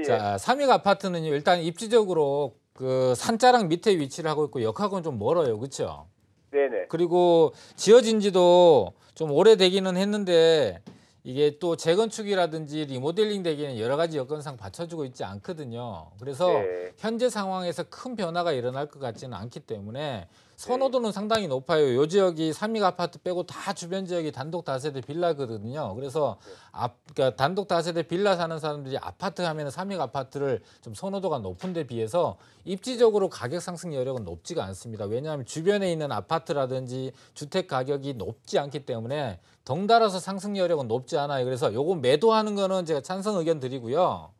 예. 자, 삼익 아파트는 일단 입지적으로 그 산자락 밑에 위치를 하고 있고 역학은 좀 멀어요. 그렇죠? 네네. 그리고 지어진 지도 좀 오래되기는 했는데 이게 또 재건축이라든지 리모델링 되기는 여러 가지 여건상 받쳐주고 있지 않거든요. 그래서 네. 현재 상황에서 큰 변화가 일어날 것 같지는 않기 때문에 선호도는 상당히 높아요. 요 지역이 삼익 아파트 빼고 다 주변 지역이 단독 다세대 빌라거든요. 그래서 아, 그러니까 단독 다세대 빌라 사는 사람들이 아파트 하면 삼익 아파트를 좀 선호도가 높은 데 비해서 입지적으로 가격 상승 여력은 높지가 않습니다. 왜냐하면 주변에 있는 아파트라든지 주택 가격이 높지 않기 때문에 덩달아서 상승 여력은 높지 않아요. 그래서 요거 매도하는 거는 제가 찬성 의견 드리고요.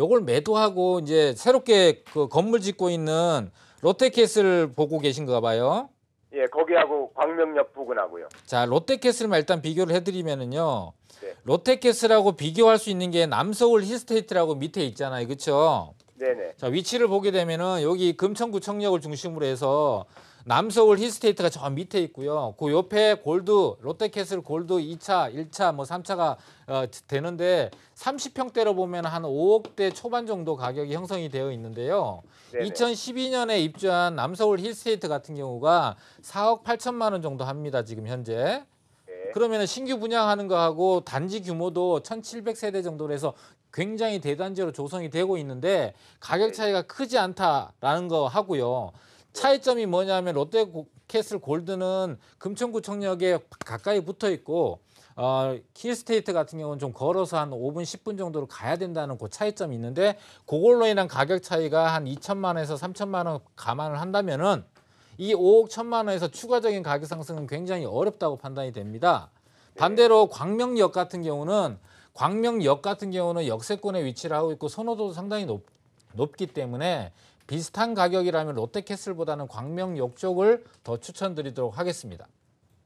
요걸 매도하고 이제 새롭게 그 건물 짓고 있는 롯데캐슬 보고 계신가 봐요. 예, 거기하고 광명역 부근하고요. 자, 롯데캐슬만 일단 비교를 해드리면은요. 네. 롯데캐슬하고 비교할 수 있는 게 남서울 히스테이트라고 밑에 있잖아요, 그렇죠? 네네. 자 위치를 보게 되면은 여기 금천구청역을 중심으로 해서 남서울 히스테이트가 저 밑에 있고요. 그 옆에 골드 롯데캐슬 골드 2차, 1차, 뭐 3차가 어, 되는데 30평대로 보면 한 5억대 초반 정도 가격이 형성이 되어 있는데요. 네네. 2012년에 입주한 남서울 히스테이트 같은 경우가 4억 8천만 원 정도 합니다. 지금 현재. 네. 그러면 신규 분양하는 거하고 단지 규모도 1,700세대 정도로 해서 굉장히 대단지로 조성이 되고 있는데 가격 네. 차이가 크지 않다라는 거 하고요. 차이점이 뭐냐면 롯데 캐슬 골드는 금천구청역에 가까이 붙어 있고 어, 키스테이트 같은 경우는 좀 걸어서 한 5분, 10분 정도로 가야 된다는 그 차이점이 있는데 그걸로 인한 가격 차이가 한 2천만 원에서 3천만 원 감안을 한다면은 이 5억 1 천만 원에서 추가적인 가격 상승은 굉장히 어렵다고 판단이 됩니다. 네. 반대로 광명역 같은 경우는 광명역 같은 경우는 역세권에 위치를 하고 있고 선호도도 상당히 높, 높기 때문에 비슷한 가격이라면 롯데캐슬보다는 광명역 쪽을 더 추천드리도록 하겠습니다.